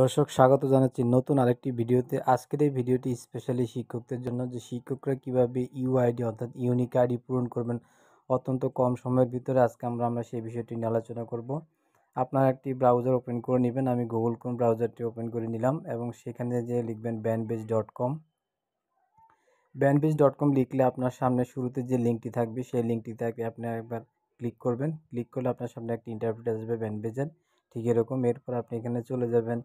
দর্শক স্বাগত জানাচ্ছি নতুন আরেকটি ভিডিওতে আজকের এই ভিডিওটি স্পেশালি শিক্ষকদের জন্য যে শিক্ষকরা কীভাবে আইডি অর্থাৎ ইউনিক আইডি পূরণ করবেন অত্যন্ত কম সময়ের ভিতরে আজকে আমরা আমরা সেই বিষয়টি নিয়ে আলোচনা করব আপনারা একটি ব্রাউজার ওপেন করে নেবেন আমি গুগল ক্রোম ব্রাউজারটি ওপেন করে নিলাম এবং সেখানে যে লিখবেন ব্যানবেজ ডট কম ব্যানবেজ ডট কম লিখলে আপনার সামনে শুরুতে যে লিঙ্কটি থাকবে সেই লিঙ্কটি লিঙ্কটিতে আপনি একবার ক্লিক করবেন ক্লিক করলে আপনার সামনে একটি ইন্টারপ্রেট আসবে ব্যানবেজের ঠিক এরকম এরপর আপনি এখানে চলে যাবেন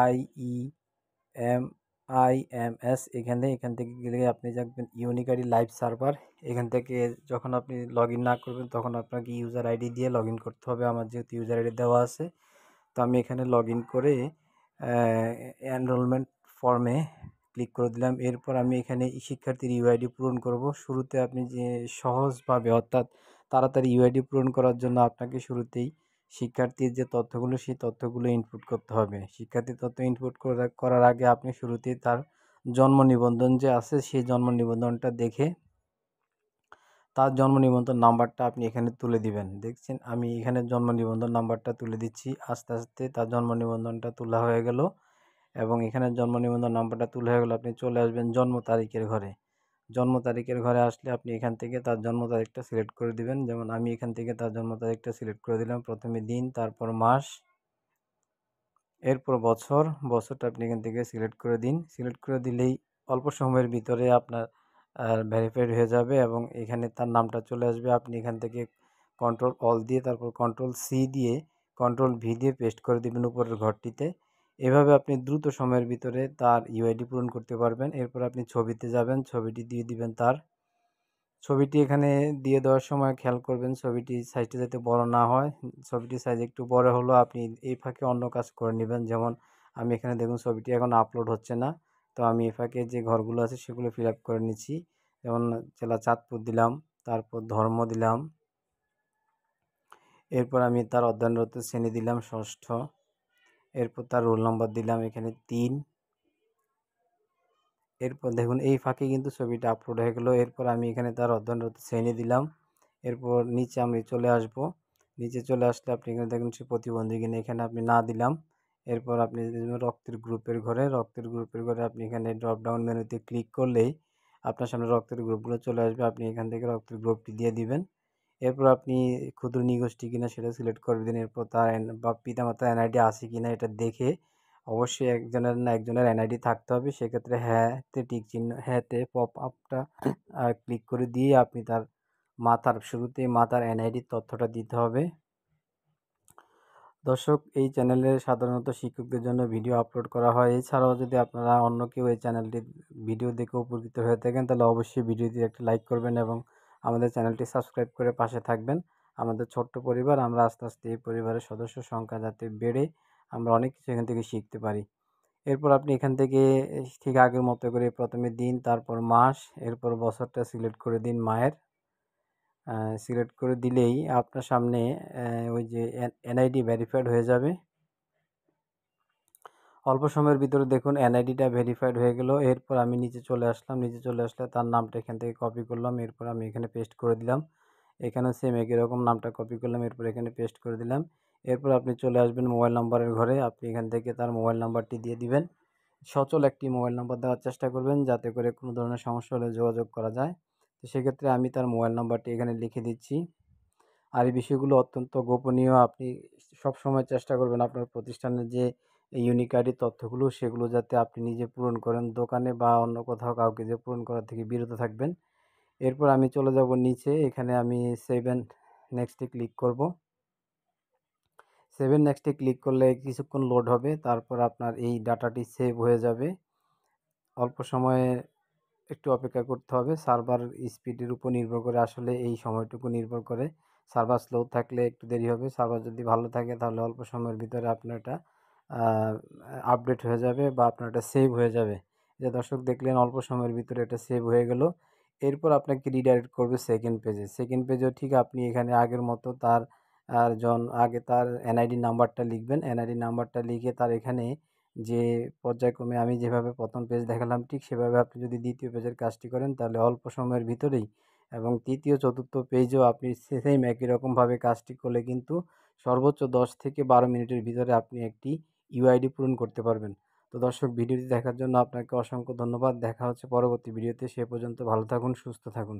I E M I M S এখানে এখান থেকে গেলে আপনি দেখবেন ইউনিকারি লাইভ সার্ভার এখান থেকে যখন আপনি লগ না করবেন তখন আপনাকে ইউজার আইডি দিয়ে লগ করতে হবে আমার যেহেতু ইউজার আইডি দেওয়া আছে তো আমি এখানে লগ করে এনরোলমেন্ট ফর্মে ক্লিক করে দিলাম এরপর আমি এখানে শিক্ষার্থীর ইউআইডি পূরণ করব শুরুতে আপনি যে সহজভাবে অর্থাৎ তাড়াতাড়ি ইউআইডি পূরণ করার জন্য আপনাকে শুরুতেই শিক্ষার্থীর যে তথ্যগুলো সেই তথ্যগুলো ইনপুট করতে হবে শিক্ষার্থী তথ্য ইনপুট করার আগে আপনি শুরুতেই তার জন্ম নিবন্ধন যে আছে সেই জন্ম নিবন্ধনটা দেখে তার জন্ম নিবন্ধন নাম্বারটা আপনি এখানে তুলে দিবেন দেখছেন আমি এখানে জন্ম নিবন্ধন নাম্বারটা তুলে দিচ্ছি আস্তে আস্তে তার জন্ম নিবন্ধনটা তোলা হয়ে গেল এবং এখানে জন্ম নিবন্ধন নাম্বারটা তুলে হয়ে গেলো আপনি চলে আসবেন জন্ম তারিখের ঘরে জন্ম তারিখের ঘরে আসলে আপনি এখান থেকে তার জন্ম তারিখটা সিলেক্ট করে দিবেন যেমন আমি এখান থেকে তার জন্ম তারিখটা সিলেক্ট করে দিলাম প্রথমে দিন তারপর মাস এরপর বছর বছরটা আপনি এখান থেকে সিলেক্ট করে দিন সিলেক্ট করে দিলেই অল্প সময়ের ভিতরে আপনার ভেরিফাইড হয়ে যাবে এবং এখানে তার নামটা চলে আসবে আপনি এখান থেকে কন্ট্রোল অল দিয়ে তারপর কন্ট্রোল সি দিয়ে কন্ট্রোল ভি দিয়ে পেস্ট করে দেবেন উপরের ঘরটিতে এভাবে আপনি দ্রুত সময়ের ভিতরে তার ইউআইডি পূরণ করতে পারবেন এরপর আপনি ছবিতে যাবেন ছবিটি দিয়ে দিবেন তার ছবিটি এখানে দিয়ে দেওয়ার সময় খেয়াল করবেন ছবিটি সাইজটা যাতে বড় না হয় ছবিটির সাইজ একটু বড় হলো আপনি এই ফাঁকে অন্য কাজ করে নেবেন যেমন আমি এখানে দেখুন ছবিটি এখন আপলোড হচ্ছে না তো আমি এ ফাঁকে যে ঘরগুলো আছে সেগুলো ফিল করে নিচ্ছি যেমন চেলা চাঁদপুর দিলাম তারপর ধর্ম দিলাম এরপর আমি তার অধ্যয়নরত শ্রেণী দিলাম ষষ্ঠ এরপর তার রোল নম্বর দিলাম এখানে তিন এরপর দেখুন এই ফাঁকে কিন্তু ছবিটা আপলোড হয়ে গেলো এরপর আমি এখানে তার অধ্যয়নরত শ্রেণী দিলাম এরপর নিচে আমি চলে আসব নিচে চলে আসলে আপনি এখানে দেখুন সে প্রতিবন্ধী কিনা এখানে আপনি না দিলাম এরপর আপনি রক্তের গ্রুপের ঘরে রক্তের গ্রুপের ঘরে আপনি এখানে ড্রপডাউন মেনুতে ক্লিক করলেই আপনার সামনে রক্তের গ্রুপগুলো চলে আসবে আপনি এখান থেকে রক্তের গ্রুপটি দিয়ে দিবেন এরপর আপনি ক্ষুদ্র নিগোষ্ঠী কিনা সেটা সিলেক্ট করবেন এরপর তার বা পিতামাতার এনআইডি আছে কিনা এটা দেখে অবশ্যই একজনের না একজনের এনআইডি থাকতে হবে সেক্ষেত্রে হ্যাঁতে টিক চিহ্ন হ্যাঁতে পপ আপটা ক্লিক করে দিয়ে আপনি তার মাথার শুরুতে মাথার এনআইডির তথ্যটা দিতে হবে দর্শক এই চ্যানেলে সাধারণত শিক্ষকদের জন্য ভিডিও আপলোড করা হয় এছাড়াও যদি আপনারা অন্য কেউ এই চ্যানেলটির ভিডিও দেখে উপকৃত হয়ে থাকেন তাহলে অবশ্যই ভিডিওটি একটা লাইক করবেন এবং আমাদের চ্যানেলটি সাবস্ক্রাইব করে পাশে থাকবেন আমাদের ছোট্ট পরিবার আমরা আস্তে আস্তে এই পরিবারের সদস্য সংখ্যা যাতে বেড়ে আমরা অনেক কিছু এখান থেকে শিখতে পারি এরপর আপনি এখান থেকে ঠিক আগের মতো করে প্রথমে দিন তারপর মাস এরপর বছরটা সিলেক্ট করে দিন মায়ের সিলেক্ট করে দিলেই আপনার সামনে ওই যে এনআইডি ভেরিফাইড হয়ে যাবে অল্প সময়ের ভিতরে দেখুন এনআইডিটা ভেরিফাইড হয়ে গেল এরপর আমি নিচে চলে আসলাম নিচে চলে আসলে তার নামটা এখান থেকে কপি করলাম এরপর আমি এখানে পেস্ট করে দিলাম এখানে সেম একই রকম নামটা কপি করলাম এরপর এখানে পেস্ট করে দিলাম এরপর আপনি চলে আসবেন মোবাইল নাম্বারের ঘরে আপনি এখান থেকে তার মোবাইল নাম্বারটি দিয়ে দিবেন সচল একটি মোবাইল নাম্বার দেওয়ার চেষ্টা করবেন যাতে করে কোনো ধরনের সমস্যা হলে যোগাযোগ করা যায় তো সেক্ষেত্রে আমি তার মোবাইল নাম্বারটি এখানে লিখে দিচ্ছি আর এই বিষয়গুলো অত্যন্ত গোপনীয় আপনি সব সময় চেষ্টা করবেন আপনার প্রতিষ্ঠানের যে ইউনিক আইডি তথ্যগুলো সেগুলো যাতে আপনি নিজে পূরণ করেন দোকানে বা অন্য কোথাও কাউকে যে পূরণ করার থেকে বিরত থাকবেন এরপর আমি চলে যাব নিচে এখানে আমি সেভেন নেক্সটে ক্লিক করব সেভেন নেক্সটে ক্লিক করলে কিছুক্ষণ লোড হবে তারপর আপনার এই ডাটাটি সেভ হয়ে যাবে অল্প সময়ে একটু অপেক্ষা করতে হবে সার্ভার স্পিডের উপর নির্ভর করে আসলে এই সময়টুকু নির্ভর করে সার্ভার স্লো থাকলে একটু দেরি হবে সার্ভার যদি ভালো থাকে তাহলে অল্প সময়ের ভিতরে আপনার এটা আপডেট হয়ে যাবে বা আপনার এটা সেভ হয়ে যাবে যে দর্শক দেখলেন অল্প সময়ের ভিতরে এটা সেভ হয়ে গেল এরপর আপনাকে রিডাইরেক্ট করবে সেকেন্ড পেজে সেকেন্ড পেজেও ঠিক আপনি এখানে আগের মতো তার আর জন আগে তার এনআইডি নাম্বারটা লিখবেন এনআইডি নাম্বারটা লিখে তার এখানে যে পর্যায়ক্রমে আমি যেভাবে প্রথম পেজ দেখালাম ঠিক সেভাবে আপনি যদি দ্বিতীয় পেজের কাজটি করেন তাহলে অল্প সময়ের ভিতরেই এবং তৃতীয় চতুর্থ পেজেও আপনি সেম একই রকমভাবে কাজটি করলে কিন্তু সর্বোচ্চ দশ থেকে বারো মিনিটের ভিতরে আপনি একটি ইউআইডি পূরণ করতে পারবেন তো দর্শক ভিডিওটি দেখার জন্য আপনাকে অসংখ্য ধন্যবাদ দেখা হচ্ছে পরবর্তী ভিডিওতে সে পর্যন্ত ভালো থাকুন সুস্থ থাকুন